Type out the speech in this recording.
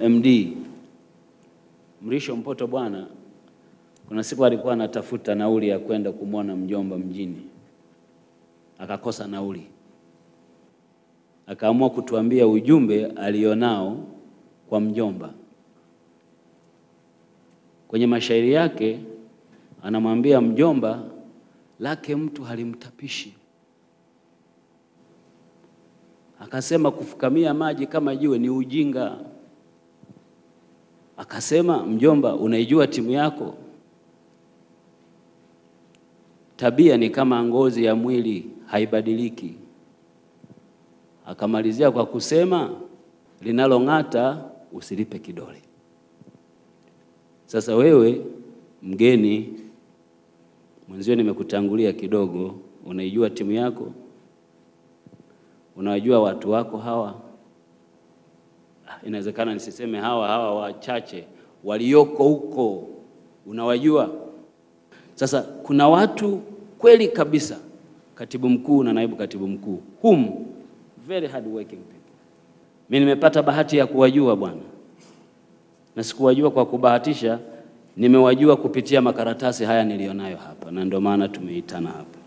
MD Mrisho Mpoto bwana, kuna siku alikuwa anatafuta nauli ya kwenda kumwona mjomba mjini, akakosa nauli, akaamua kutuambia ujumbe alionao kwa mjomba. Kwenye mashairi yake anamwambia mjomba, lake mtu halimtapishi akasema, kufukamia maji kama jiwe ni ujinga. Akasema, mjomba, unaijua timu yako? Tabia ni kama ngozi ya mwili, haibadiliki. Akamalizia kwa kusema, linalong'ata usilipe kidole. Sasa wewe mgeni mwenzio, nimekutangulia kidogo, unaijua timu yako, unawajua watu wako hawa inawezekana nisiseme hawa hawa wachache walioko huko, unawajua. Sasa kuna watu kweli kabisa, katibu mkuu na naibu katibu mkuu hum very hard working people. Mimi nimepata bahati ya kuwajua bwana, na sikuwajua kwa kubahatisha, nimewajua kupitia makaratasi haya niliyonayo hapa, na ndio maana tumeitana hapa.